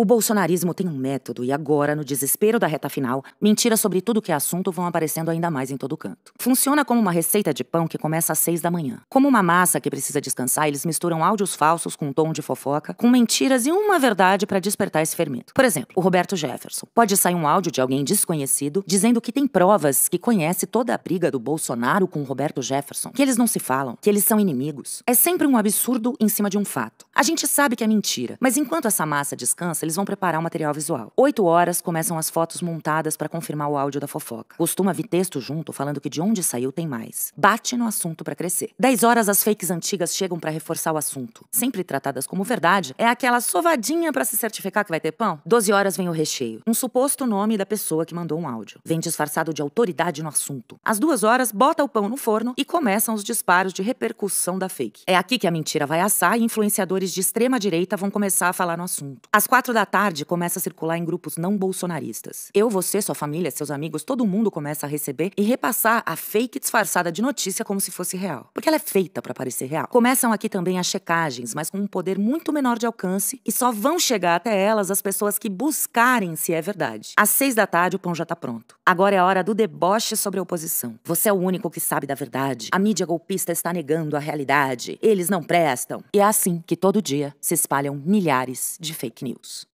O bolsonarismo tem um método e agora, no desespero da reta final, mentiras sobre tudo que é assunto vão aparecendo ainda mais em todo canto. Funciona como uma receita de pão que começa às seis da manhã. Como uma massa que precisa descansar, eles misturam áudios falsos com um tom de fofoca, com mentiras e uma verdade para despertar esse fermento. Por exemplo, o Roberto Jefferson. Pode sair um áudio de alguém desconhecido dizendo que tem provas que conhece toda a briga do Bolsonaro com o Roberto Jefferson, que eles não se falam, que eles são inimigos. É sempre um absurdo em cima de um fato. A gente sabe que é mentira, mas enquanto essa massa descansa, eles vão preparar o material visual. Oito horas começam as fotos montadas para confirmar o áudio da fofoca. Costuma vir texto junto falando que de onde saiu tem mais. Bate no assunto para crescer. Dez horas as fakes antigas chegam para reforçar o assunto. Sempre tratadas como verdade, é aquela sovadinha para se certificar que vai ter pão. Doze horas vem o recheio. Um suposto nome da pessoa que mandou um áudio. Vem disfarçado de autoridade no assunto. Às duas horas, bota o pão no forno e começam os disparos de repercussão da fake. É aqui que a mentira vai assar e influenciadores de extrema direita vão começar a falar no assunto. Às quatro da tarde começa a circular em grupos não bolsonaristas. Eu, você, sua família, seus amigos, todo mundo começa a receber e repassar a fake disfarçada de notícia como se fosse real. Porque ela é feita para parecer real. Começam aqui também as checagens, mas com um poder muito menor de alcance e só vão chegar até elas as pessoas que buscarem se é verdade. Às seis da tarde o pão já tá pronto. Agora é a hora do deboche sobre a oposição. Você é o único que sabe da verdade. A mídia golpista está negando a realidade. Eles não prestam. E é assim que todo dia se espalham milhares de fake news.